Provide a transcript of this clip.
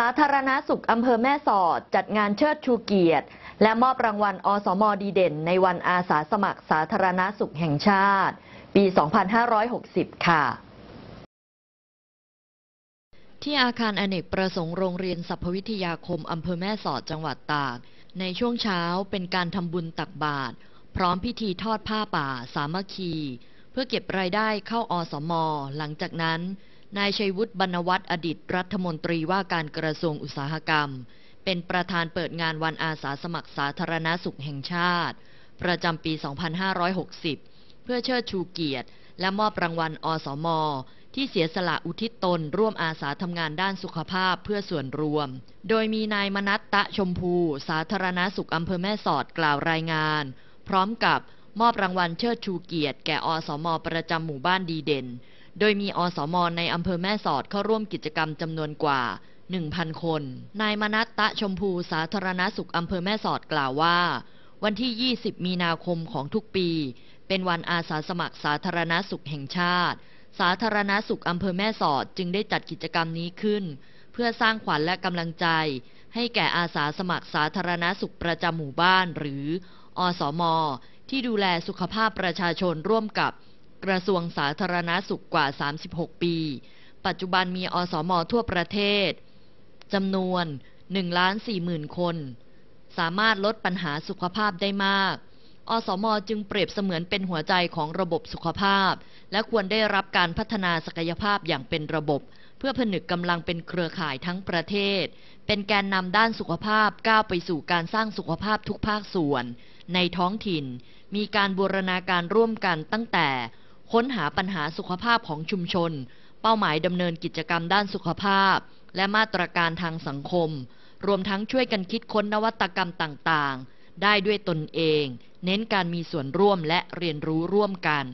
สาธารณาสุขอำเภอแม่สอด จัดงานเชิดชูเกียรติ และมอบรางวัลอสมดีเด่น ในวันอาสาสมัครสาธารณาสุขแห่งชาติ ปี 2560 ค่ะ ที่อาคารอเนกประสงค์โรงเรียน สัพวิทยาคมอำเภอแม่สอดจังหวัดตาก ในช่วงเช้าเป็นการทำบุญตักบาตรพร้อมพิธีทอดผ้าป่าสามัคคี เพื่อเก็บรายได้เข้าอสมอหลังจากนั้นนายชัยวุฒิบรรณวัฒน์อดีต รัฐมนตรีว่าการกระทรวงอุตสาหกรรม เป็นประธานเปิดงานวันอาสาสมัครสาธารณาสุขแห่งชาติ ประจำปี 2560 เพื่อเชิดชูเกียรติ และมอบรางวัลอสม ที่เสียสละอุทิศตนร่วมอาสาทำงานด้านสุขภาพเพื่อส่วนรวม โดยมีนายมนัตตะชมพูสาธารณาสุขอำเภอแม่สอดกล่าวรายงาน พร้อมกับ มอบรางวัลเชิดชูเกียรติ แก่อสมประจำหมู่บ้านดีเด่นโดยมีอสม ในอำเภอแม่สอดเข้าร่วมกิจกรรมจำนวนกว่า 1,000 คน นายมนัตตะชมพูสาธารณสุข อำเภอแม่สอดกล่าวว่า วันที่ 20 มีนาคมของทุกปี เป็นวันอาสาสมัครสาธารณสุขแห่งชาติ สาธารณสุข อำเภอแม่สอดจึงได้จัดกิจกรรมนี้ขึ้น เพื่อสร้างขวัญและกำลังใจ ให้แก่อาสาสมัครสาธารณสุขประจำหมู่บ้านหรืออสมที่ดูแลสุขภาพประชาชนร่วมกับกระทรวงสาธารณาสุขกว่า 36 ปี ปัจจุบันมีอสม ทั่วประเทศจำนวน1ล้าน4หมื่นคน สามารถลดปัญหาสุขภาพได้มาก อสม จึงเปรียบเสมือนเป็นหัวใจของระบบสุขภาพ และควรได้รับการพัฒนาศักยภาพอย่างเป็นระบบ เพื่อผนึกกำลังเป็นเครือข่ายทั้งประเทศ เป็นแกนนำด้านสุขภาพก้าวไปสู่การสร้างสุขภาพทุกภาคส่วน ในท้องถิ่น มีการบูรณาการร่วมกันตั้งแต่ค้นหาปัญหาสุขภาพของชุมชน เป้าหมายดำเนินกิจกรรมด้านสุขภาพและมาตรการทางสังคม รวมทั้งช่วยกันคิดค้นนวัตกรรมต่างๆ ได้ด้วยตนเอง เน้นการมีส่วนร่วมและเรียนรู้ร่วมกัน